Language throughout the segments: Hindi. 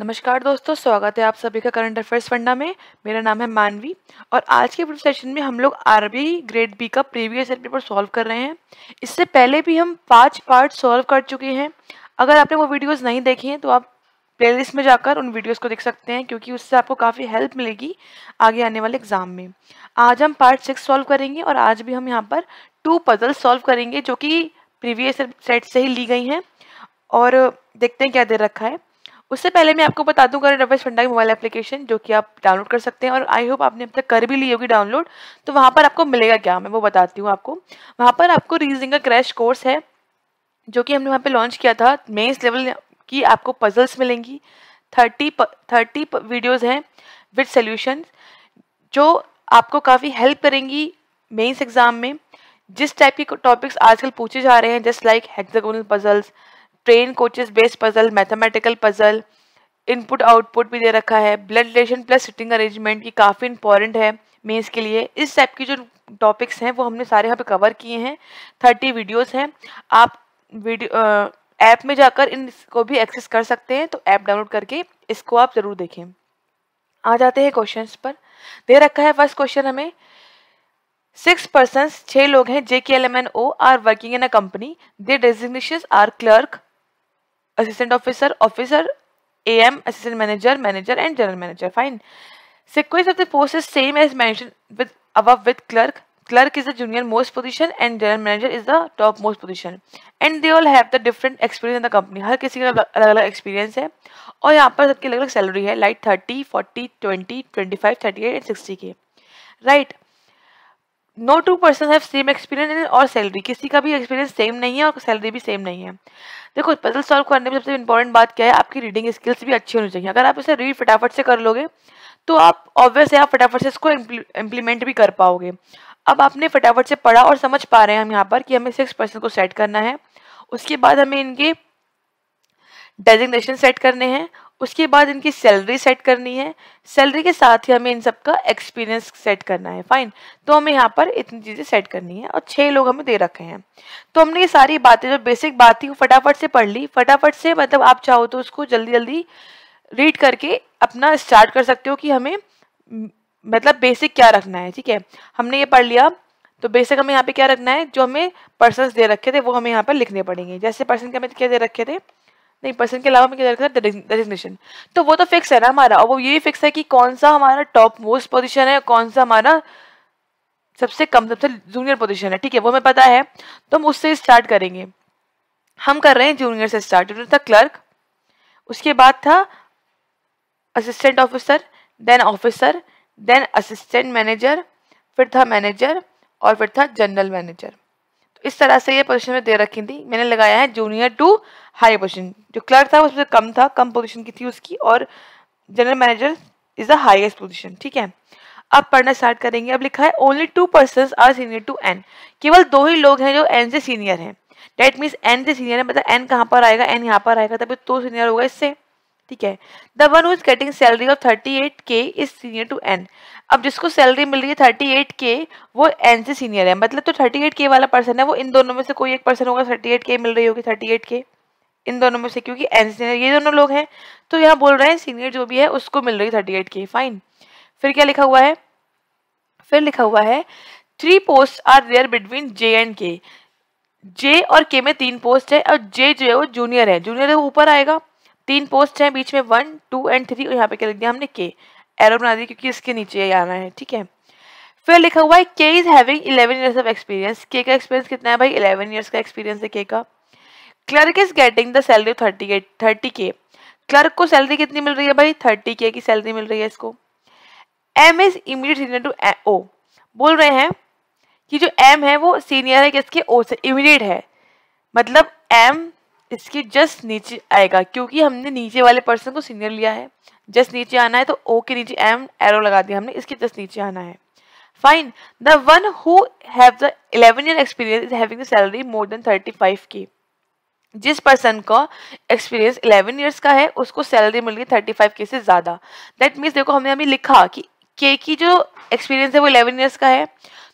नमस्कार दोस्तों स्वागत है आप सभी का करंट अफेयर्स फंडा में मेरा नाम है मानवी और आज के वीडियो सेशन में हम लोग आरबी ग्रेड बी का प्रीवियस ईयर पेपर सॉल्व कर रहे हैं इससे पहले भी हम पांच पार्ट सॉल्व कर चुके हैं अगर आपने वो वीडियोस नहीं देखे हैं तो आप प्लेलिस्ट में जाकर उन वीडियोस को देख सकते हैं क्योंकि उससे आपको काफ़ी हेल्प मिलेगी आगे आने वाले एग्जाम में आज हम पार्ट सिक्स सॉल्व करेंगे और आज भी हम यहाँ पर टू पजल सॉल्व करेंगे जो कि प्रीवियस सेट से ही ली गई हैं और देखते हैं क्या दे रखा है उससे पहले मैं आपको बता दूँ करंट अफेयर्स फंडा की मोबाइल एप्लीकेशन जो कि आप डाउनलोड कर सकते हैं और आई होप आपने अब तक कर भी ली होगी डाउनलोड तो वहाँ पर आपको मिलेगा क्या मैं वो बताती हूँ आपको वहाँ पर आपको रीजनिंग का क्रैश कोर्स है जो कि हमने वहाँ पर लॉन्च किया था मेन्स लेवल की आपको पजल्स मिलेंगी थर्टी थर्टी वीडियोज़ हैं विथ सोल्यूशन जो आपको काफ़ी हेल्प करेंगी मेन्स एग्ज़ाम में जिस टाइप के टॉपिक्स आजकल पूछे जा रहे हैं just like hexagonal puzzles train coaches based puzzle mathematical puzzle input output भी दे रखा है blood relation plus sitting arrangement ये काफ़ी इंपॉर्टेंट है मेंस के लिए इस टाइप की जो टॉपिक्स हैं वो हमने सारे यहाँ पे कवर किए हैं थर्टी वीडियोस हैं आप वीडियो ऐप में जाकर इनको भी एक्सेस कर सकते हैं तो ऐप डाउनलोड करके इसको आप ज़रूर देखें आ जाते हैं क्वेश्चंस पर दे रखा है फर्स्ट क्वेश्चन हमें सिक्स पर्सन छः लोग हैं J K L M N O R working in a company they designation are clerk assistant officer officer A M assistant manager manager and general manager fine sequence of the post is same as main with clerk clerk is the junior most position and general manager is the top most position and they all have the different experience in the company हर किसी का अलग अलग एक्सपीरियंस है और यहाँ पर सबकी अलग अलग सैलरी है like thirty forty twenty twenty five thirty eight and sixty K right right. No two person have same experience और सैलरी किसी का भी एक्सपीरियंस सेम नहीं है और सैलरी भी सेम नहीं है देखो पजल सॉल्व करने में सबसे इंपॉर्टेंट बात क्या है आपकी रीडिंग स्किल्स भी अच्छी होनी चाहिए अगर आप इसे रीड फटाफट से कर लोगे तो आप ऑब्वियस है आप फटाफट से इसको इम्प्लीमेंट भी कर पाओगे अब आपने फटाफट से पढ़ा और समझ पा रहे हैं हम यहाँ पर कि हमें सिक्स पर्सन को सेट करना है उसके बाद हमें इनके डेजिग्नेशन सेट करने हैं उसके बाद इनकी सैलरी सेट करनी है सैलरी के साथ ही हमें इन सब का एक्सपीरियंस सेट करना है फाइन तो हमें यहाँ पर इतनी चीज़ें सेट करनी है और छः लोग हमें दे रखे हैं तो हमने ये सारी बातें जो बेसिक बात थी वो फटाफट से पढ़ ली फटाफट से मतलब आप चाहो तो उसको जल्दी जल्दी रीड करके अपना स्टार्ट कर सकते हो कि हमें मतलब बेसिक क्या रखना है ठीक है हमने ये पढ़ लिया तो बेसिक हमें यहाँ पे क्या रखना है जो हमें पर्सन दे रखे थे वो हमें यहाँ पर लिखने पड़ेंगे जैसे पर्सन के हमें क्या दे रखे थे नहीं पर्सन के अलावा मैं क्या रखा डेजिग्नेशन तो वो तो फिक्स है ना हमारा और वो ये फिक्स है कि कौन सा हमारा टॉप मोस्ट पोजिशन है कौन सा हमारा सबसे कम सबसे जूनियर पोजिशन है ठीक है वो हमें पता है तो हम उससे स्टार्ट करेंगे हम कर रहे हैं जूनियर से स्टार्ट जूनियर था क्लर्क उसके बाद था assistant officer then officer then assistant manager फिर था मैनेजर और फिर था जनरल मैनेजर तो इस तरह से ये पोजीशन में दे रखी थी मैंने लगाया है जूनियर टू हाई पोजीशन जो क्लर्क था वो सबसे कम था कम पोजीशन की थी उसकी और general manager is the highest position ठीक है अब पढ़ना स्टार्ट करेंगे अब लिखा है only two person are senior to N केवल दो ही लोग हैं जो एन से सीनियर हैं डेट मीन्स एन से सीनियर है मतलब एन कहाँ पर आएगा एन यहाँ पर आएगा तभी तो सीनियर होगा इससे ठीक है the one is getting salary of thirty eight K is senior to N अब जिसको सैलरी मिल रही है थर्टी एट के वो एन से सीनियर है मतलब तो थर्टी एट के वाला पर्सन है वो इन दोनों में से कोई एक पर्सन होगा थर्टी एट के मिल रही होगी थर्टी एट के इन दोनों में से क्योंकि एन सीनियर ये दोनों लोग हैं तो यहाँ बोल रहे हैं सीनियर जो भी है उसको मिल रही है थर्टी एट के फाइन फिर क्या लिखा हुआ है फिर लिखा हुआ है three post are there between J and K J और के में तीन पोस्ट है और जे जो है वो जूनियर है जूनियर वो ऊपर आएगा तीन पोस्ट हैं बीच में वन टू एंड थ्री और यहाँ पे क्या लिख दिया हमने के एरो बना दी क्योंकि इसके नीचे आना है ठीक है फिर लिखा हुआ है K is having eleven years of experience K का एक्सपीरियंस कितना है भाई इलेवन ईयर्स का एक्सपीरियंस है के का clerk is getting the salary thirty K thirty K clerk को सैलरी कितनी मिल रही है भाई थर्टी के की सैलरी मिल रही है इसको M is immediate senior to O बोल रहे हैं कि जो एम है वो सीनियर है किसके ओ से इमीडिएट है मतलब एम इसके जस्ट नीचे आएगा क्योंकि हमने नीचे वाले पर्सन को सीनियर लिया है जस्ट नीचे आना है तो ओ के नीचे एम एरो लगा दिया हमने इसके जस्ट नीचे आना है fine the one who have the eleven year experience is having the salary more than thirty five K जिस पर्सन का एक्सपीरियंस इलेवन ईयर्स का है उसको सैलरी मिल गई थर्टी फाइव के से ज़्यादा दैट मीन्स देखो हमने अभी लिखा कि के की जो एक्सपीरियंस है वो इलेवन ईयर्स का है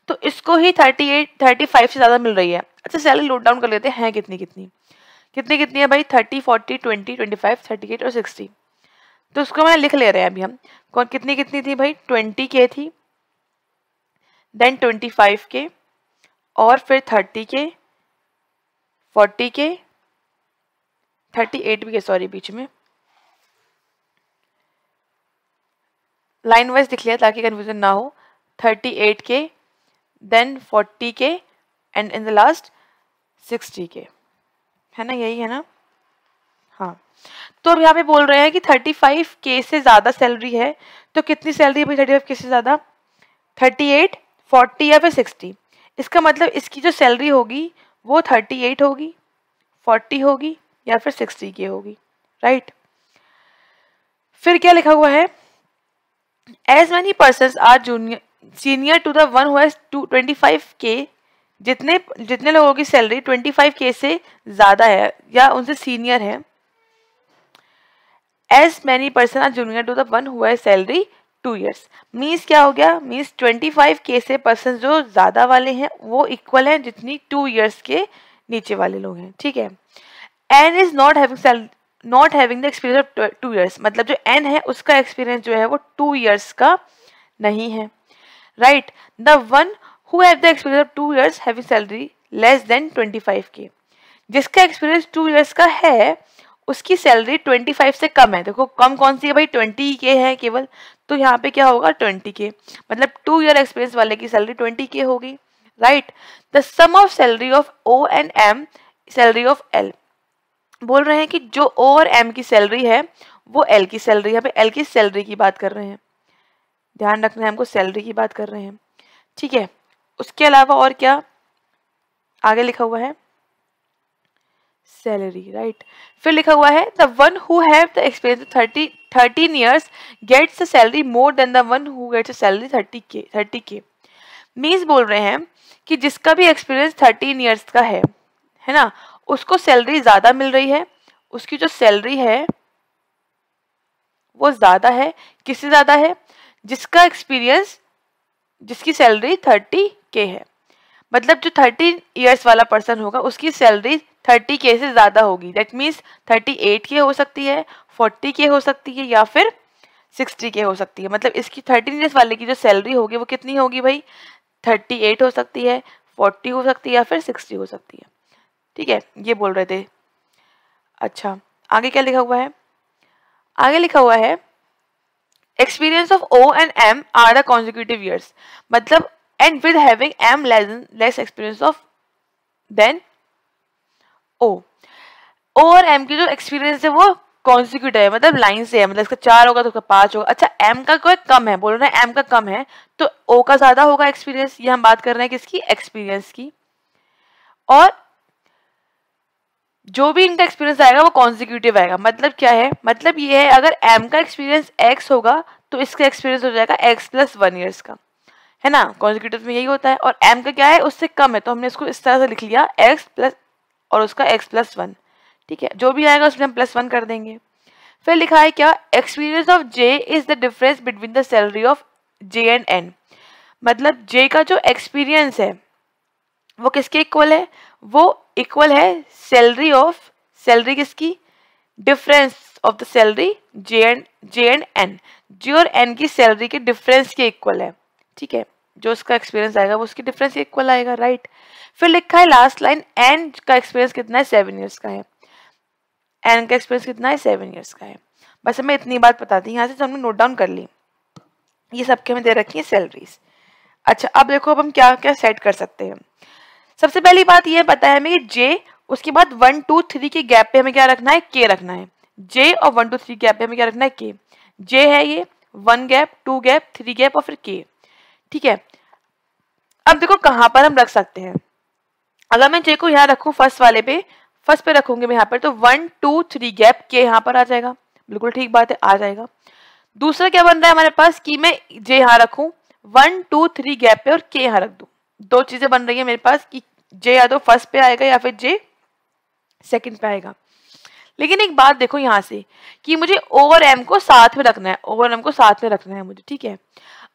तो इसको ही थर्टी एट थर्टी फाइव से ज़्यादा मिल रही है अच्छा सैलरी नोट डाउन कर लेते हैं कितनी कितनी कितनी कितनी है भाई thirty forty twenty twenty five thirty eight और सिक्सटी तो उसको मैं लिख ले रहे हैं अभी हम कौन कितनी कितनी थी भाई ट्वेंटी के थी देन ट्वेंटी फाइव के और फिर थर्टी के फोर्टी के थर्टी एट भी के सॉरी बीच में लाइन वाइज लिख लिया ताकि कन्फ्यूजन ना हो thirty eight K then forty K and in the last sixty K है ना यही है ना हाँ तो अब यहाँ पे बोल रहे हैं कि थर्टी फाइव के से ज़्यादा सैलरी है तो कितनी सैलरी है थर्टी फाइव के से ज़्यादा एट फोर्टी या फिर सिक्सटी इसका मतलब इसकी जो सैलरी होगी वो थर्टी एट होगी फोर्टी होगी या फिर सिक्सटी की होगी राइट फिर क्या लिखा हुआ है as many person are junior senior to the one who twenty five K जितने जितने लोगों की सैलरी 25 के से ज़्यादा है या उनसे सीनियर है as many person are junior to the one who salary two years means क्या हो गया मीन्स 25 के से पर्सन जो ज़्यादा वाले हैं वो इक्वल हैं जितनी टू ईयर्स के नीचे वाले लोग हैं ठीक है N is not having not having the experience of two years मतलब जो एन है उसका एक्सपीरियंस जो है वो टू ईयर्स का नहीं है right the one who have the experience of two years have salary less than twenty five K जिसका एक्सपीरियंस टू ईयर्स का है उसकी सैलरी ट्वेंटी फाइव से कम है देखो कम कौन सी है भाई ट्वेंटी के है केवल तो यहाँ पे क्या होगा ट्वेंटी के मतलब टू ईयर एक्सपीरियंस वाले की सैलरी ट्वेंटी के होगी right the sum of salary of O and M salary of L बोल रहे हैं कि जो ओ और एम की सैलरी है वो एल की सैलरी यहाँ पे एल की सैलरी की बात कर रहे हैं ध्यान रखना है हमको सैलरी की बात कर रहे हैं ठीक है उसके अलावा और क्या आगे लिखा हुआ है सैलरी राइट फिर लिखा हुआ है the one who have the experience thirty thirteen years gets a salary more than the one who gets a salary thirty K thirty K means बोल रहे हैं कि जिसका भी एक्सपीरियंस थर्टीन ईयर्स का है है ना उसको सैलरी ज़्यादा मिल रही है उसकी जो सैलरी है वो ज़्यादा है किससे ज़्यादा है जिसका एक्सपीरियंस जिसकी सैलरी थर्टी के है मतलब जो थर्टीन ईयर्स वाला पर्सन होगा उसकी सैलरी थर्टी के से ज़्यादा होगी दैट मीन्स थर्टी एट के हो सकती है फोर्टी के हो सकती है या फिर सिक्सटी के हो सकती है मतलब इसकी थर्टीन ईयर्स वाले की जो सैलरी होगी वो कितनी होगी भाई थर्टी एट हो सकती है फोर्टी हो सकती है या फिर सिक्सटी हो सकती है ठीक है ये बोल रहे थे अच्छा आगे क्या लिखा हुआ है आगे लिखा हुआ है experience of O and M are the consecutive years मतलब and with having m less, than, less experience of then O O और एम की जो एक्सपीरियंस है वो कॉन्सिक्यूटिव है मतलब लाइन से है मतलब इसका चार होगा तो उसका पांच होगा अच्छा एम का कोई कम है बोल रहे एम का कम है तो ओ का ज़्यादा होगा एक्सपीरियंस ये हम बात कर रहे हैं किसकी एक्सपीरियंस की और जो भी इनका एक्सपीरियंस आएगा वो कॉन्सिक्यूटिव आएगा मतलब क्या है मतलब ये है अगर एम का एक्सपीरियंस एक्स होगा तो इसका एक्सपीरियंस हो जाएगा एक्स प्लस वन ईयर्स का है ना कॉन्जिक्यूटिव में यही होता है और एम का क्या है उससे कम है तो हमने इसको इस तरह से लिख लिया एक्स प्लस और उसका एक्स प्लस वन ठीक है जो भी आएगा उसमें हम प्लस वन कर देंगे फिर लिखा है क्या experience of J is the difference between the salary of J and N मतलब जे का जो एक्सपीरियंस है वो किसके इक्वल है वो इक्वल है सैलरी ऑफ सैलरी किसकी difference of the salary J and J and N J और एन की सैलरी के डिफरेंस के इक्वल है ठीक है जो उसका एक्सपीरियंस आएगा वो उसकी डिफरेंस इक्वल आएगा राइट फिर लिखा है लास्ट लाइन एन का एक्सपीरियंस कितना है सेवन ईयर्स का है एन का एक्सपीरियंस कितना है सेवन ईयर्स का है बस हमें इतनी बात बताती थी यहाँ से तो हमने नोट डाउन कर ली ये सबके हमें दे रखी है सैलरीज अच्छा अब देखो अब हम क्या क्या सेट कर सकते हैं सबसे पहली बात यह पता है हमें कि जे उसके बाद one two three K gap पे हमें क्या रखना है के रखना है जे और वन टू थ्री गैप पे हमें क्या रखना है के जे है ये one gap two gap three gap और फिर के ठीक है अब देखो कहां पर हम रख सकते हैं अगर मैं जे को यहां रखू फर्स्ट वाले पे फर्स्ट पे रखूंगी मैं यहां पर तो वन टू थ्री गैप के यहाँ पर आ जाएगा बिल्कुल ठीक बात है आ जाएगा दूसरा क्या बन रहा है हमारे पास कि मैं जे यहां रखू वन टू थ्री गैप पे और के यहाँ रख दू दो चीज़ें बन रही है मेरे पास कि जे या तो फर्स्ट पे आएगा या फिर जे सेकंड पे आएगा लेकिन एक बात देखो यहां से कि मुझे ओवर एम को साथ में रखना है ओवर एम को साथ में रखना है मुझे ठीक है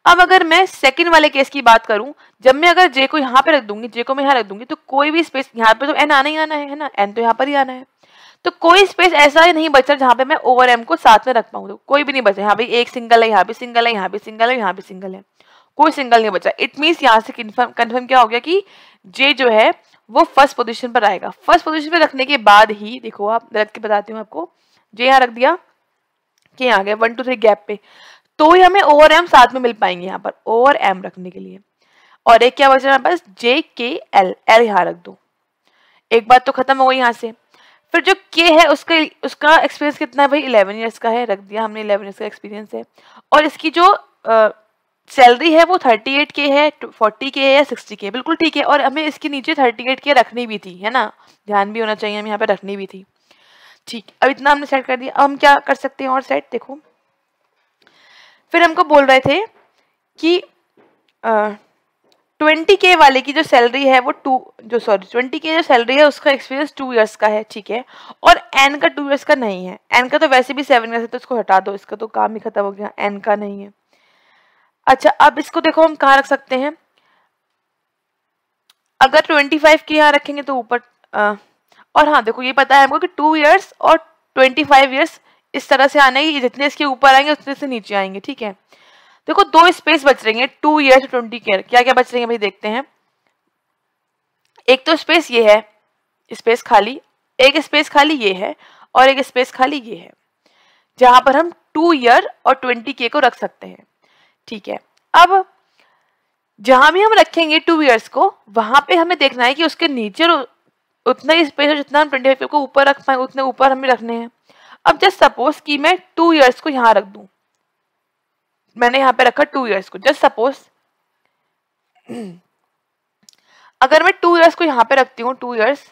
अब अगर मैं सेकंड वाले केस की बात करूं जब मैं अगर जे को यहाँ पे रख दूंगी जे को मैं यहाँ रख दूंगी तो कोई भी स्पेस यहाँ पे तो एन आना ही आना है ना एन तो यहाँ पर ही आना है तो कोई स्पेस ऐसा ही नहीं बचा जहाँ पे मैं ओवर एम को साथ में रख पाऊँ तो कोई भी नहीं बचा यहाँ पे एक सिंगल है यहाँ पे सिंगल है यहाँ पे सिंगल है यहाँ पे सिंगल है कोई सिंगल नहीं बचा इट मीन्स यहाँ से कन्फर्म क्या हो गया कि जे जो है वो फर्स्ट पोजिशन पर आएगा फर्स्ट पोजिशन पर रखने के बाद ही देखो आप रख के बताती हूँ आपको जे यहाँ रख दिया के यहाँ गया वन टू थ्री गैप पे तो ही हमें ओवर एम साथ में मिल पाएंगे यहाँ पर ओवर एम रखने के लिए और एक क्या बच रहा है हमारे पास जे के एल एल यहाँ रख दो एक बात तो खत्म हो गई यहाँ से फिर जो के है उसका उसका एक्सपीरियंस कितना है भाई इलेवन ईयर्स का है रख दिया हमने इलेवन ईयर्स का एक्सपीरियंस है और इसकी जो सैलरी है वो थर्टी एट के है फोर्टी के है या सिक्सटी के बिल्कुल ठीक है और हमें इसके नीचे थर्टी एट के रखनी भी थी है ना ध्यान भी होना चाहिए हमें यहाँ पर रखनी भी थी ठीक अब इतना हमने सेट कर दिया अब हम क्या कर सकते हैं और सेट देखो फिर हमको बोल रहे थे कि ट्वेंटी के वाले की जो सैलरी है वो टू जो सॉरी ट्वेंटी के जो सैलरी है उसका एक्सपीरियंस टू ईयर्स का है ठीक है और एन का टू ईयर्स का नहीं है एन का तो वैसे भी सेवन ईयर्स है तो इसको हटा दो इसका तो काम ही खत्म हो गया एन का नहीं है अच्छा अब इसको देखो हम कहाँ रख सकते हैं अगर ट्वेंटी फाइव के यहाँ रखेंगे तो ऊपर और हाँ देखो ये पता है हमको कि टू ईयर्स और ट्वेंटी फाइव ईयर्स इस तरह से आने की जितने इसके ऊपर आएंगे उतने से नीचे आएंगे ठीक है देखो दो स्पेस बच रही है टू ईयर ट्वेंटी केयर क्या क्या बच रही है भाई देखते हैं एक तो स्पेस ये है स्पेस खाली एक स्पेस खाली ये है और एक स्पेस खाली ये है जहां पर हम टू ईयर और ट्वेंटी के को रख सकते हैं ठीक है अब जहां भी हम रखेंगे टू ईयर्स को वहां पे हमें देखना है कि उसके नीचे उतना ही स्पेस है जितना हम ट्वेंटी फाइव को ऊपर रख पाए उतने ऊपर हमें रखने हैं अब जस्ट सपोज कि मैं टू इयर्स को यहाँ रख दूँ मैंने यहाँ पे रखा टू इयर्स को जस्ट सपोज अगर मैं टू इयर्स को यहाँ पे रखती हूँ टू इयर्स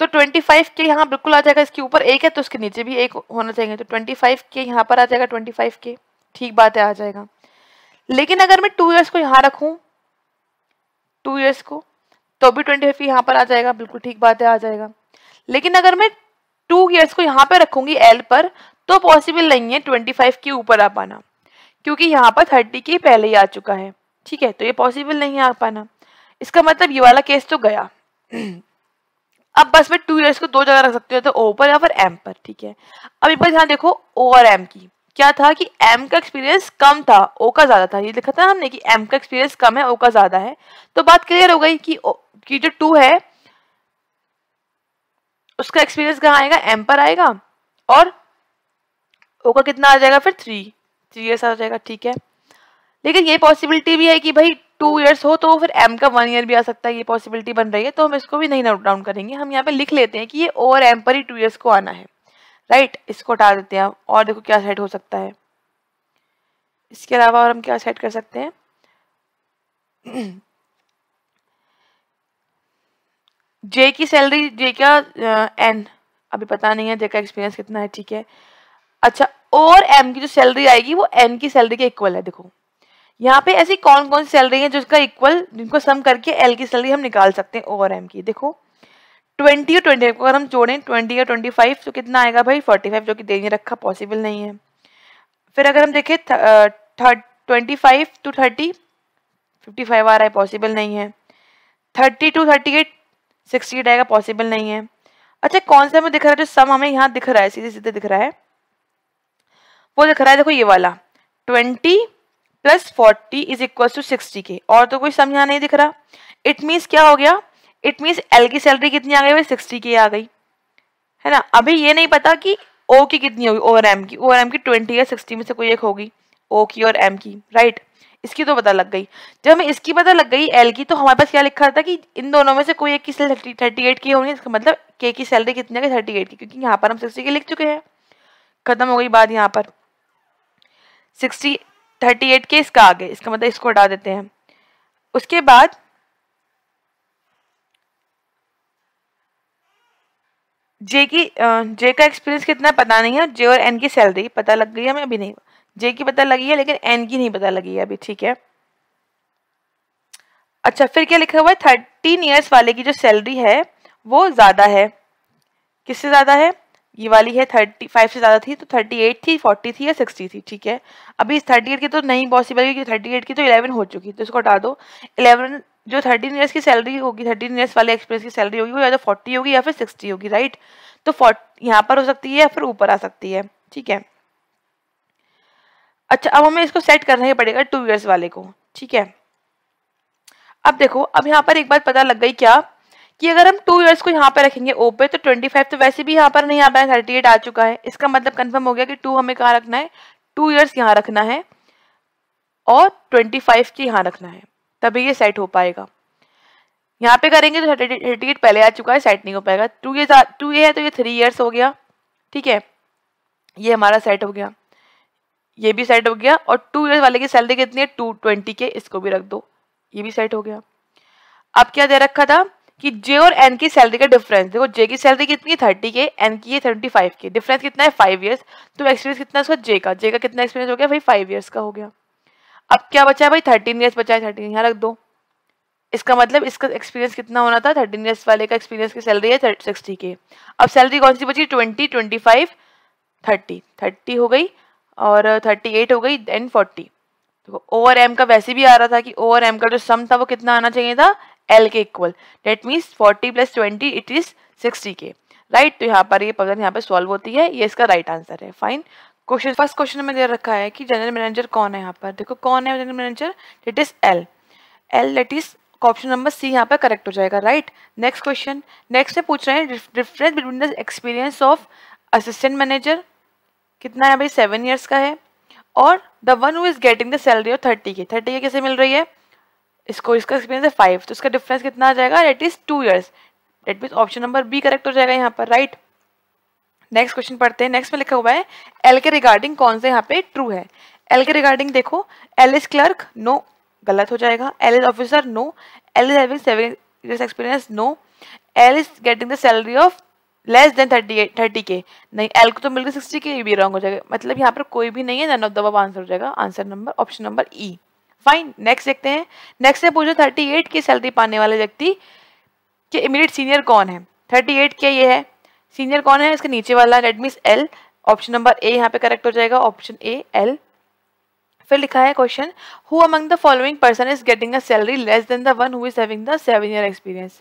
तो 25 के यहाँ बिल्कुल आ जाएगा इसके ऊपर एक है तो उसके नीचे भी एक होना चाहिए तो 25 के यहाँ पर आ जाएगा 25 के ठीक बात है आ जाएगा लेकिन अगर मैं टू इयर्स को यहाँ रखूँ टू इयर्स को तो भी 25 यहाँ पर आ जाएगा बिल्कुल ठीक बात है आ जाएगा लेकिन अगर मैं टू ईयर्स को यहाँ पे रखूंगी एल पर तो पॉसिबल नहीं है ट्वेंटी फाइव के ऊपर आ पाना क्योंकि यहाँ पर थर्टी के पहले ही आ चुका है ठीक है तो ये पॉसिबल नहीं आ पाना इसका मतलब ये वाला केस तो गया अब बस मैं टू ईयर्स को दो जगह रख सकती हूँ तो ओ पर या फिर एम पर ठीक है अब एक बार ध्यान देखो ओ और एम की क्या था कि एम का एक्सपीरियंस कम था ओ का ज़्यादा था ये लिखा था हमने कि एम का एक्सपीरियंस कम है ओ का ज़्यादा है तो बात क्लियर हो गई कि कि जो टू है उसका एक्सपीरियंस कहाँ आएगा एम पर आएगा और ओ का कितना आ जाएगा फिर थ्री थ्री ईयर्स आ जाएगा ठीक है लेकिन ये पॉसिबिलिटी भी है कि भाई टू ईयर्स हो तो फिर एम का वन ईयर भी आ सकता है ये पॉसिबिलिटी बन रही है तो हम इसको भी नहीं नोट डाउन करेंगे हम यहाँ पे लिख लेते हैं कि ये ओ और एम पर ही टू ईयर्स को आना है राइट इसको हटा देते हैं और देखो क्या सेट हो सकता है इसके अलावा और हम क्या सेट कर सकते हैं जे की सैलरी जे का एन uh, अभी पता नहीं है जे का एक्सपीरियंस कितना है ठीक है अच्छा और एम की जो सैलरी आएगी वो एन की सैलरी के इक्वल है देखो यहाँ पे ऐसी कौन कौन सी सैलरी है जिसका इक्वल जिनको सम करके एल की सैलरी हम निकाल सकते हैं और एम की देखो ट्वेंटी और ट्वेंटी फाइव को अगर हम जोड़ें ट्वेंटी या ट्वेंटी फाइव तो कितना आएगा भाई फोर्टी फाइव जो कि दे नहीं रखा पॉसिबल नहीं है फिर अगर हम देखें twenty five to thirty fifty five आ रहा है पॉसिबल नहीं है thirty to thirty eight sixty आएगा पॉसिबल नहीं है अच्छा कौन सा हमें दिख रहा है जो सम हमें यहाँ दिख रहा है सीधे सीधे दिख रहा है वो दिख रहा है देखो ये वाला twenty plus forty is equal to sixty K और तो कोई सम यहाँ नहीं दिख रहा इट मीन्स क्या हो गया इट मीन्स एल की सैलरी कितनी आ गई भाई सिक्सटी की आ गई है ना अभी ये नहीं पता कि ओ की कितनी होगी ओवर एम की ओवर एम की ट्वेंटी या सिक्सटी में से कोई एक होगी ओ की और एम की राइट right? इसकी तो पता लग गई जब हमें इसकी पता लग गई एल की तो हमारे पास क्या लिखा था कि इन दोनों में से कोई एक की सैलरी थर्टी एट की होनी इसका मतलब के की सैलरी कितनी है थर्टी एट की क्योंकि यहाँ पर हम सिक्सटी की लिख चुके हैं खत्म हो गई बात यहाँ पर सिक्सटी थर्टी एट के इसका आगे इसका मतलब इसको हटा देते हैं उसके बाद जे की जे का एक्सपीरियंस कितना पता नहीं है जे और एन की सैलरी पता लग गई हमें अभी नहीं जे की पता लगी है लेकिन एन की नहीं पता लगी है अभी ठीक है अच्छा फिर क्या लिखा हुआ है थर्टीन ईयर्स वाले की जो सैलरी है वो ज़्यादा है किससे ज़्यादा है ये वाली है थर्टी फाइव से ज़्यादा थी तो थर्टी एट थी फोर्टी थी या सिक्सटी थी ठीक है अभी इस थर्टी एट की तो नहीं पॉसिबल क्योंकि थर्टी एट की तो इलेवन हो चुकी तो इसको हटा दो इलेवन जो थर्टीन ईयर्स की सैलरी होगी थर्टीन ईयर्स वाले एक्सपीरियंस की सैलरी होगी वो या तो फोर्टी होगी या फिर सिक्सटी होगी राइट तो फोर्ट यहाँ पर हो सकती है या फिर ऊपर आ सकती है ठीक है अच्छा अब हमें इसको सेट करना ही पड़ेगा टू ईयर्स वाले को ठीक है अब देखो अब यहाँ पर एक बात पता लग गई क्या कि अगर हम टू ईयर्स को यहाँ पर रखेंगे ओ पे तो ट्वेंटी फाइव तो वैसे भी यहाँ पर नहीं आ पाया थर्टी एट आ चुका है इसका मतलब कन्फर्म हो गया कि टू हमें कहाँ रखना है टू ईयर्स यहाँ रखना है और ट्वेंटी फाइव के यहाँ रखना है तभी ये सेट हो पाएगा यहाँ पे करेंगे तो थर्टी एट पहले आ चुका है सेट नहीं हो पाएगा टू ईयर टू ये है तो ये थ्री ईयर्स हो गया ठीक है ये हमारा सेट हो गया ये भी सेट हो गया और टू ईयर्स वाले की सैलरी कितनी है टू ट्वेंटी के इसको भी रख दो ये भी सेट हो गया अब क्या दे रखा था कि जे और एन की सैलरी का डिफरेंस देखो जे की सैलरी कितनी थर्टी के एन की है थर्टी फाइव के डिफरेंस कितना है फाइव ईयर्स तो एक्सपीरियंस कितना उसका जे का जे का कितना एक्सपीरियंस हो गया भाई फाइव ईयर्स का हो गया अब क्या बचा है भाई थर्टीन ईयर्स बचा है थर्टीन यहाँ रख दो इसका मतलब इसका एक्सपीरियंस कितना होना था थर्टीन ईयर्स वाले का एक्सपीरियंस की सैलरी है सिक्सटी के अब सैलरी कौन सी बची twenty twenty five thirty thirty हो गई और थर्टी एट हो गई देन फोर्टी तो ओ और एम का वैसे भी आ रहा था कि ओ और एम का जो सम था वो कितना आना चाहिए था एल के equal that means forty plus twenty it is sixty K right तो यहाँ पर ये पजल यहाँ पे सॉल्व होती है ये इसका राइट right आंसर है फाइन क्वेश्चन फर्स्ट क्वेश्चन में दे रखा है कि जनरल मैनेजर कौन है यहाँ पर देखो कौन है general manager that is L L that is option number C यहाँ पर करेक्ट हो जाएगा राइट नेक्स्ट क्वेश्चन नेक्स्ट में पूछ रहे हैं difference between the experience of assistant manager कितना है भाई सेवन ईयर्स का है और the one who is getting the salary of thirty K thirty K कैसे मिल रही है इसको इसका एक्सपीरियंस है फाइव तो इसका डिफरेंस कितना आ जाएगा eight is two years that mean option number B correct हो जाएगा यहाँ पर राइट नेक्स्ट क्वेश्चन पढ़ते हैं नेक्स्ट में लिखा हुआ है एल के रिगार्डिंग कौन से यहाँ पे ट्रू है एल के रिगार्डिंग देखो एल इज क्लर्क नो गलत हो जाएगा L is officer no L is having seven years experience no L is getting the salary of less than thirty thirty K नहीं एल को तो मिलकर सिक्सटी के भी रॉन्ग हो जाएगा मतलब यहाँ पर कोई भी नहीं है none of the above answer हो जाएगा answer number option number E fine next देखते हैं नेक्स्ट ने पूछो थर्टी एट की सैलरी पाने वाले व्यक्ति के इमीडिएट सीनियर कौन है थर्टी एट के ये है सीनियर कौन है इसके नीचे वाला रेडमीस एल ऑप्शन नंबर ए यहाँ पे करेक्ट हो जाएगा ऑप्शन ए एल फिर लिखा है question who among the following person is getting a salary less than the one who is having the seven year experience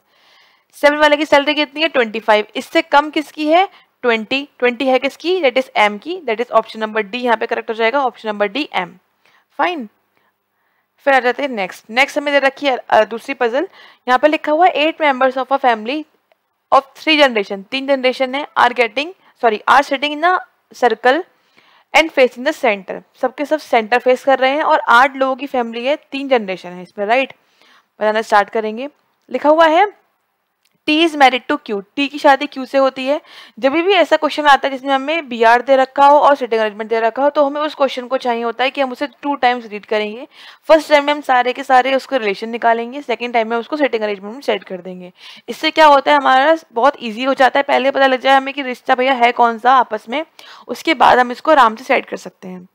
seven वाले की सैलरी कितनी है ट्वेंटी फाइव इससे कम किसकी है ट्वेंटी ट्वेंटी है किसकी दैट इज एम की that is option number D यहाँ पे करेक्ट हो जाएगा option number D M fine फिर आ जाते हैं नेक्स्ट नेक्स्ट हमें दे रखी है दूसरी पजल यहाँ पे लिखा हुआ है eight members of a family of three generation तीन जनरेशन है are getting sorry are setting in a circle and in the centre सबके सब सेंटर फेस कर रहे हैं और आठ लोगों की फैमिली है तीन जनरेशन है इसमें राइट right? बताना स्टार्ट करेंगे लिखा हुआ है T is married to Q T की शादी क्यू से होती है जब भी ऐसा क्वेश्चन आता है जिसमें हमें बी आर दे रखा हो और सिटिंग अरेंजमेंट दे रखा हो तो हमें उस क्वेश्चन को चाहिए होता है कि हम उसे टू टाइम्स रीड करेंगे फर्स्ट टाइम में हम सारे के सारे उसको रिलेशन निकालेंगे सेकेंड टाइम में उसको सिटिंग अरेंजमेंट में सेट कर देंगे इससे क्या होता है हमारा बहुत ईजी हो जाता है पहले पता लग जाए हमें कि रिश्ता भैया है कौन सा आपस में उसके बाद हम इसको आराम से सेट कर सकते हैं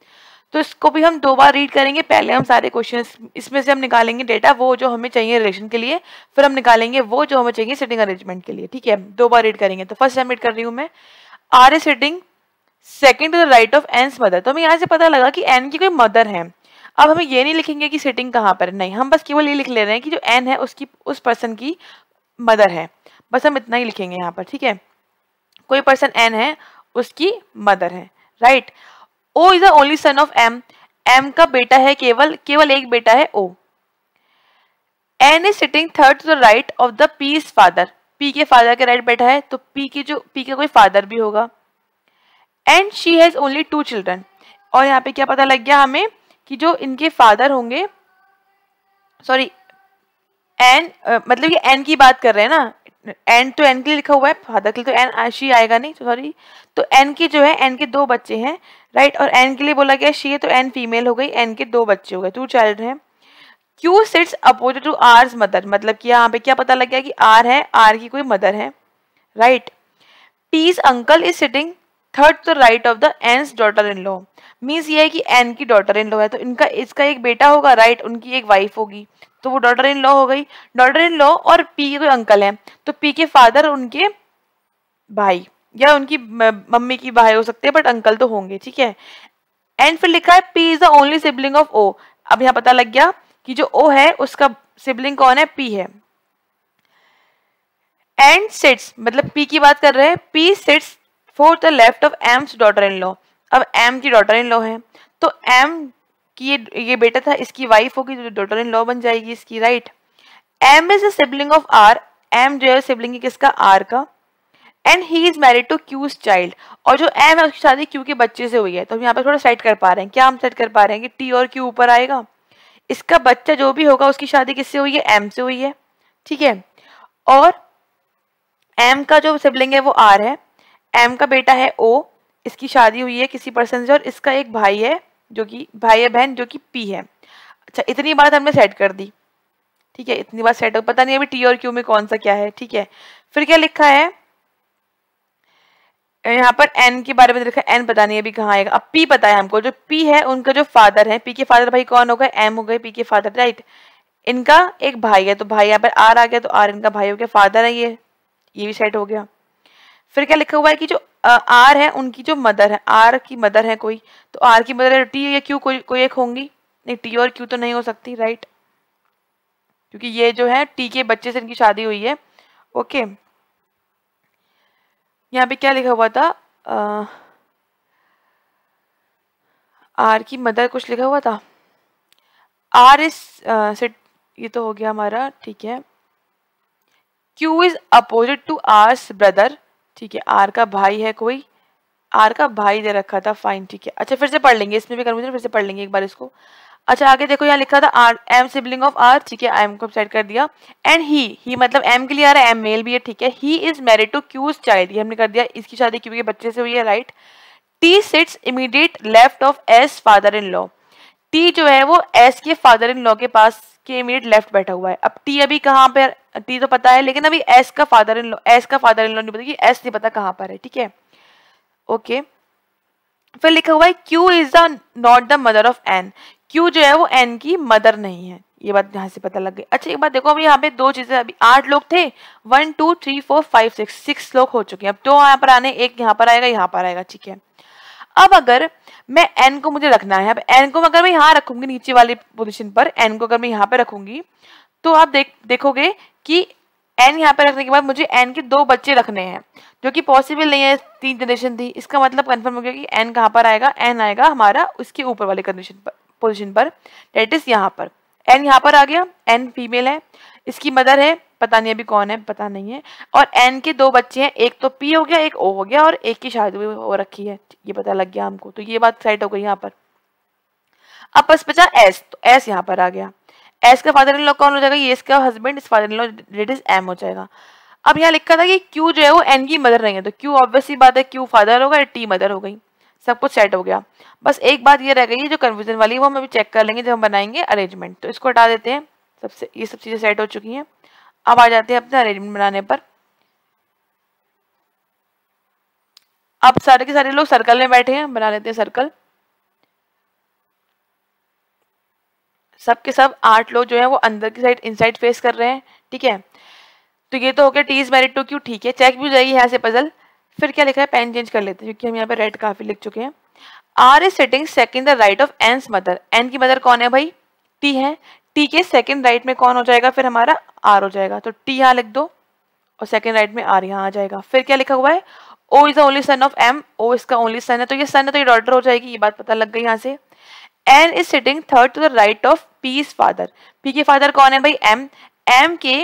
तो इसको भी हम दो बार रीड करेंगे पहले हम सारे क्वेश्चन इसमें से हम निकालेंगे डेटा वो जो हमें चाहिए रिलेशन के लिए फिर हम निकालेंगे वो जो हमें चाहिए सिटिंग अरेंजमेंट के लिए ठीक है दो बार रीड करेंगे तो फर्स्ट टाइम रीड कर रही हूँ मैं R a sitting second to the right of N mother तो हमें यहाँ से पता लगा कि एन की कोई मदर है अब हमें ये नहीं लिखेंगे कि सिटिंग कहाँ पर नहीं हम बस केवल ये लिख ले रहे हैं कि जो एन है उसकी उस पर्सन की मदर है बस हम इतना ही लिखेंगे यहाँ पर ठीक है कोई पर्सन एन है उसकी मदर है right right? O is the only son of M M का बेटा है केवल केवल एक बेटा है O N is sitting third to the right of the P is father P के फादर के राइट बैठा है तो पी के जो पी का कोई फादर भी होगा and she has only two children और यहाँ पे क्या पता लग गया हमें कि जो इनके फादर होंगे सॉरी एन मतलब कि एन की बात कर रहे हैं ना एन तो एन के लिए लिखा हुआ है फादर के लिए तो एन शी आएगा नहीं सॉरी तो एन की जो है एन के दो बच्चे हैं राइट और एन के लिए बोला गया शी है तो एन फीमेल हो गई एन के दो बच्चे हो गए टू चाइल्ड हैं Q sits opposite to R mother मतलब कि यहाँ पे क्या पता लग गया कि आर है आर की कोई मदर है right P's uncle is sitting third to right of the N's daughter in law means ये है कि एन की डॉटर इन लो है तो इनका इसका एक बेटा होगा राइट right? उनकी एक वाइफ होगी तो वो डॉटर इन लॉ हो गई डॉटर इन लॉ और पी के कोई अंकल हैं तो पी के फादर उनके भाई या उनकी मम्मी की भाई हो सकते हैं बट अंकल तो होंगे ठीक है एंड फिर लिखा है P is the only sibling of O अब यहाँ पता लग गया कि जो ओ है उसका सिबलिंग कौन है पी है एंड सिट्स मतलब पी की बात कर रहे हैं P sits for the left of M's daughter in law अब एम की डॉटर इन लॉ है तो एम कि ये ये बेटा था इसकी वाइफ होगी जो डॉटर इन लॉ बन जाएगी इसकी right M is a sibling of R M जो है सिबलिंग है किसका आर का and he is married to Q's child और जो एम है उसकी शादी क्यू के बच्चे से हुई है तो हम यहाँ पर थोड़ा सेट कर पा रहे हैं क्या हम सेट कर पा रहे हैं कि टी और क्यू ऊपर आएगा इसका बच्चा जो भी होगा उसकी शादी किससे हुई है एम से हुई है ठीक है और एम का जो सिबलिंग है वो आर है एम का बेटा है ओ इसकी शादी हुई है किसी पर्सन से और इसका एक भाई है जो कि भाई या बहन जो कि पी है अच्छा इतनी बात तो हमने सेट कर दी ठीक है इतनी बात सेट पता नहीं अभी टी और क्यू में कौन सा क्या है ठीक है फिर क्या लिखा है यहाँ पर एन के बारे में लिखा है एन पता नहीं अभी कहाँ आएगा अब पी पता है हमको जो पी है उनका जो फादर है पी के फादर भाई कौन हो गए एम हो गए पी के फादर राइट इनका एक भाई है तो भाई यहाँ पर आर आ गया तो आर इनका भाई हो गया फादर है ये ये भी सेट हो गया फिर क्या लिखा हुआ है कि जो आर है उनकी जो मदर है आर की मदर है कोई तो आर की मदर है तो टी या क्यू कोई कोई एक होंगी नहीं टी और क्यू तो नहीं हो सकती राइट क्योंकि ये जो है टी के बच्चे से इनकी शादी हुई है ओके यहाँ पे क्या लिखा हुआ था आर की मदर कुछ लिखा हुआ था आर इज से ये तो हो गया हमारा ठीक है Q is opposite to R's brother ठीक है आर का भाई है कोई आर का भाई दे रखा था फाइन ठीक है अच्छा फिर से पढ़ लेंगे इसमें भी कन्फ्यूजन फिर से पढ़ लेंगे एक बार इसको अच्छा आगे देखो यहाँ लिखा था R M sibling of R ठीक है एम को सेट कर दिया एंड ही ही मतलब एम के लिए आ रहा है एम मेल भी है ठीक है he is married to Q's child ये हमने कर दिया इसकी शादी क्योंकि बच्चे से हुई है right T sits immediate left of S father in law T जो है वो एस के फादर इन लॉ के पास के इमीडिएट लेफ्ट बैठा हुआ है अब टी अभी कहाँ पर टी तो पता है लेकिन अभी एस का फादर इन लॉ एस का फादर इन लॉ नहीं पता कि एस नहीं पता कहाँ पर है ठीक है ओके फिर लिखा हुआ है Q is the not the mother of N Q जो है वो एन की मदर नहीं है ये बात यहाँ से पता लग गई अच्छा एक बात देखो अभी यहाँ पे दो चीज़ें अभी आठ लोग थे one two three four five six six लोग हो चुके हैं अब दो तो यहाँ पर आने एक यहाँ पर आएगा यहाँ पर आएगा ठीक है अब अगर मैं एन को मुझे रखना है अब एन को अगर मैं यहाँ रखूंगी नीचे वाली पोजिशन पर एन को अगर मैं यहाँ पर रखूंगी तो आप देख देखोगे कि एन यहाँ पर रखने के बाद मुझे एन के दो बच्चे रखने हैं जो कि पॉसिबल नहीं है तीन जनरेशन थी इसका मतलब कन्फर्म हो गया कि एन कहाँ पर आएगा एन आएगा हमारा उसके ऊपर वाले कंडीशन पर पोजिशन पर डेट इज यहाँ पर एन यहाँ पर आ गया एन फीमेल है इसकी मदर है पता नहीं अभी कौन है पता नहीं है और एन के दो बच्चे हैं एक तो पी हो गया एक ओ हो गया और एक की शादी हो रखी है ये पता लग गया हमको तो ये बात सेट हो गई यहाँ पर अब बस बचा एस तो एस यहाँ पर आ गया एस का फादर इन लॉ कौन हो जाएगा ये इसका husband is father in law that is M हो जाएगा अब यहाँ लिखा था कि क्यू जो है वो एन की मदर नहीं है तो क्यू ऑब्वियसली बात है क्यू फादर होगा टी मदर हो गई सब कुछ सेट हो गया बस एक बात ये रह गई है जो कन्फ्यूजन वाली वो हम अभी चेक कर लेंगे जब हम बनाएंगे अरेंजमेंट तो इसको हटा देते हैं सबसे ये सब चीज़ें सेट हो चुकी हैं अब आ जाते हैं अपने अरेंजमेंट बनाने पर अब सारे के सारे लोग सर्कल में बैठे हैं बना लेते हैं सर्कल सबके सब आठ लोग जो हैं वो अंदर की साइड इनसाइड फेस कर रहे हैं ठीक है तो ये तो हो गया T is married to Q ठीक है चेक भी हो जाएगी यहाँ से पजल फिर क्या लिखा है पेन चेंज कर लेते हैं क्योंकि हम यहाँ पे रेड काफी लिख चुके हैं R is setting second the right of N mother N की मदर कौन है भाई टी है टी के सेकेंड राइट में कौन हो जाएगा फिर हमारा आर हो जाएगा तो टी यहाँ लिख दो और सेकेंड राइट में आर यहाँ आ जाएगा फिर क्या लिखा हुआ है O is only son of M O इसका ओनली सन है तो ये सन है तो ये डॉटर हो जाएगी ये बात पता लग गई यहाँ से N is sitting third to the right of P is father P के फादर कौन है भाई एम एम के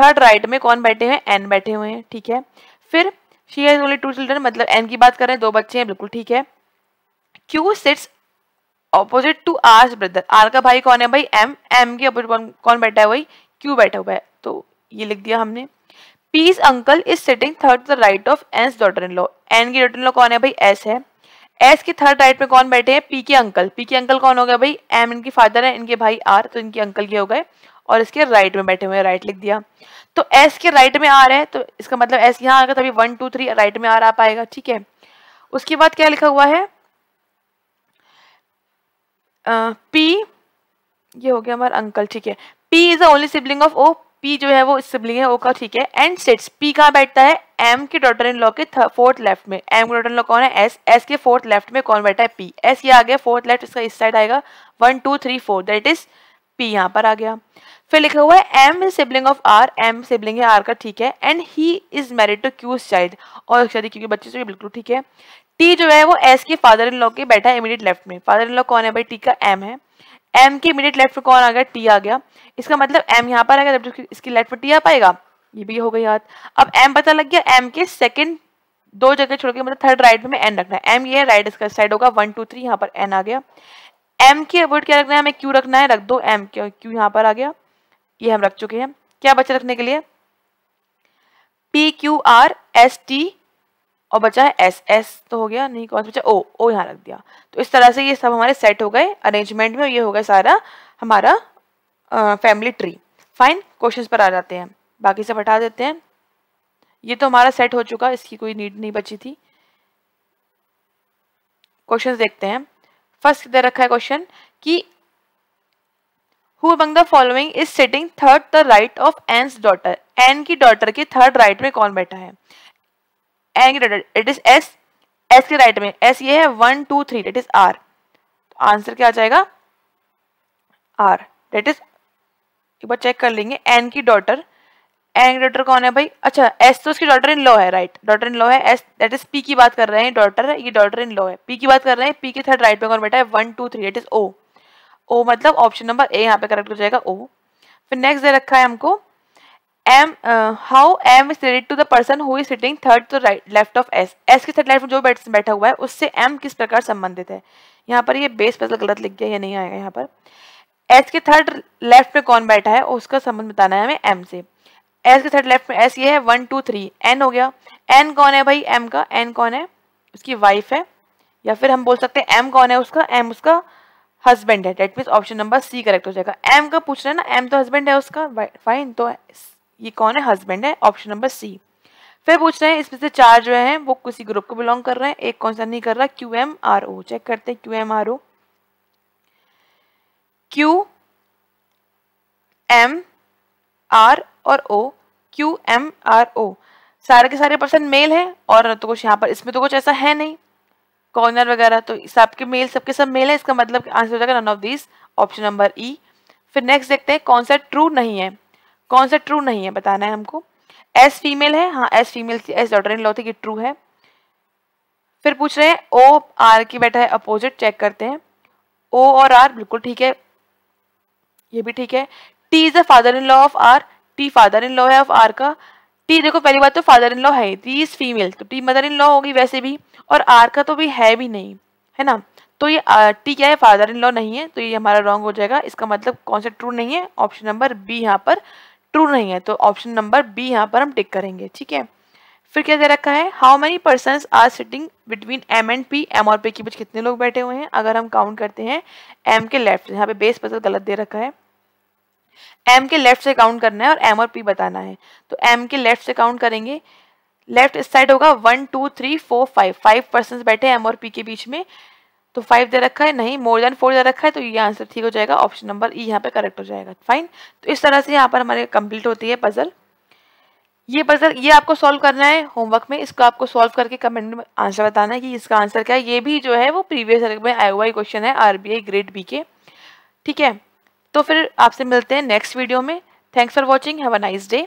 थर्ड राइट में कौन बैठे हुए एन बैठे हुए हैं ठीक है फिर she has only two children मतलब एन की बात कर रहे हैं दो बच्चे हैं बिल्कुल ठीक है Q sits opposite to R brother R का भाई कौन है भाई एम एम के अपोजिट कौन कौन बैठा है भाई क्यू बैठा हुआ है तो ये लिख दिया हमने P's uncle is sitting third the right of N's daughter in law N की डॉटर इन लॉ कौन है भाई एस है एस के थर्ड राइट में कौन बैठे हैं पी के अंकल पी के अंकल कौन हो गया भाई एम इनके फादर है इनके भाई आर तो इनके अंकल के हो गए और इसके राइट में बैठे हुए हैं राइट लिख दिया तो एस के राइट में आर है तो इसका मतलब एस यहाँ आ गया तभी वन टू थ्री राइट में आर आ पाएगा ठीक है उसके बाद क्या लिखा हुआ है पी ये हो गया हमारा अंकल ठीक है P is the only sibling of O P जो है वो सिबलिंग है ओ का ठीक है एंड सेट्स पी कहाँ बैठता है एम के डॉटर इन लॉ के फोर्थ लेफ्ट में एम के डॉटर इन लॉ कौन है एस एस के फोर्थ लेफ्ट में कौन बैठा है पी एस ये आ गया फोर्थ लेफ्ट इसका इस साइड आएगा one two three four that is P यहाँ पर आ गया फिर लिखा हुआ है M is sibling of R M sibling है आर का ठीक है and he is married to Q's child और शादी क्योंकि बच्चे से बिल्कुल ठीक है टी जो है वो एस के फादर इन लॉ के बैठा है इमीडिएट लेफ्ट में फादर इन लॉ कौन है भाई टी का एम है एम के इमीडिएट लेफ्ट कौन आ गया टी आ गया इसका मतलब एम यहाँ पर आएगा जब इसकी लेफ्ट पर टी आ पाएगा ये भी हो गई याद अब एम पता लग गया एम के सेकेंड दो जगह छोड़ के मतलब थर्ड राइट में एन रखना है एम ये है राइट इसका साइड होगा वन टू थ्री यहाँ पर एन आ गया एम के वर्ड क्या रखना है हमें क्यू रखना है रख दो एम क्यू क्यू यहाँ पर आ गया ये हम रख चुके हैं क्या बचे रखने के लिए P Q R S T और बचा है एस एस तो हो गया नहीं कौन सा बचा ओ ओ यहाँ रख दिया तो इस तरह से ये सब हमारे सेट हो गए अरेंजमेंट में ये हो गया सारा हमारा फैमिली ट्री फाइन क्वेश्चन पर आ जाते हैं बाकी सब हटा देते हैं ये तो हमारा सेट हो चुका इसकी कोई नीड नहीं बची थी क्वेश्चंस देखते हैं फर्स्ट इधर रखा है क्वेश्चन कि who among the following is sitting third the right of N daughter N की डॉटर के थर्ड राइट में कौन बैठा है एंग्रेडेड इट इज एस एस के राइट में एस ये है one two three that is R answer क्या आ जाएगा आर डेट इज एक बार चेक कर लेंगे एन की डॉटर एन डॉटर कौन है भाई अच्छा एस तो उसकी डॉटर इन लॉ है राइट डॉटर इन लॉ है एस डेट इज पी की बात कर रहे हैं डॉटर है ये डॉटर इन लॉ है पी की बात कर रहे हैं पी के थर्ड राइट में कौन बैठा है one two three that is O O मतलब ऑप्शन नंबर ए यहाँ पे करेक्ट हो जाएगा ओ फिर नेक्स्ट दे रखा है हमको M how M is related to the person who is sitting third to right left of S S के थर्ड लेफ्ट में जो बैठ बैठा हुआ है उससे एम किस प्रकार संबंधित है यहाँ पर ये बेस पर गलत लिख गया ये नहीं आएगा यहाँ पर एस के थर्ड लेफ्ट में कौन बैठा है उसका संबंध बताना है हमें एम से एस के थर्ड लेफ्ट में एस ये है वन टू थ्री एन हो गया एन कौन है भाई एम का एन कौन है उसकी वाइफ है या फिर हम बोल सकते हैं एम कौन है उसका एम उसका हस्बैंड है that means option number C correct हो जाएगा एम का पूछ रहे हैं ना एम तो हस्बैंड है उसका फाइन तो ये कौन है हस्बैंड है ऑप्शन नंबर सी फिर पूछ रहे हैं इसमें से चार जो हैं वो किसी ग्रुप को बिलोंग कर रहे हैं एक कौन सा नहीं कर रहा Q M R O check करते हैं Q M R O Q M R और O Q M R O सारे के सारे पर्सन मेल हैं और तो कुछ यहाँ पर इसमें तो कुछ ऐसा है नहीं कॉर्नर वगैरह तो सबके मेल सबके सब मेल है इसका मतलब आंसर हो जाएगा none of this option number E फिर नेक्स्ट देखते हैं कौन सा ट्रू नहीं है कौन सा ट्रू नहीं है बताना है हमको एस फीमेल है हाँ एस फीमेल थी एस डॉटर इन लॉ थी कि ट्रू है फिर पूछ रहे हैं ओ आर की बेटा है अपोजिट चेक करते हैं ओ और आर बिल्कुल ठीक है ये भी ठीक है T is the father in law of R T father in law है ऑफ आर का टी देखो पहली बात तो फादर इन लॉ है टी इज फीमेल तो टी मदर इन लॉ होगी वैसे भी और आर का तो भी है भी नहीं है ना तो ये टी क्या है फादर इन लॉ नहीं है तो ये हमारा रॉन्ग हो जाएगा इसका मतलब कौन सा ट्रू नहीं है ऑप्शन नंबर बी यहाँ पर ट्रू नहीं है तो ऑप्शन नंबर बी यहाँ पर हम टिक करेंगे ठीक है फिर क्या दे रखा है how many person are sitting between M and P M और पी के बीच कितने लोग बैठे हुए हैं अगर हम काउंट करते हैं एम के लेफ्ट यहाँ पे बेस पसंद गलत दे रखा है एम के लेफ्ट से काउंट करना है और एम और पी बताना है तो एम के लेफ्ट से काउंट करेंगे लेफ्ट साइड होगा one two three four five five person बैठे एम और पी के बीच में तो फाइव दे रखा है नहीं मोर देन फोर दे रखा है तो ये आंसर ठीक हो जाएगा ऑप्शन नंबर ई यहाँ पे करेक्ट हो जाएगा फाइन तो इस तरह से यहाँ पर हमारे कंप्लीट होती है पजल ये पजल ये आपको सॉल्व करना है होमवर्क में इसको आपको सॉल्व करके कमेंट में आंसर बताना है कि इसका आंसर क्या है ये भी जो है वो प्रीवियस में आई हुआ क्वेश्चन है आर ग्रेड बी के ठीक है तो फिर आपसे मिलते हैं नेक्स्ट वीडियो में thanks for watching have a nice day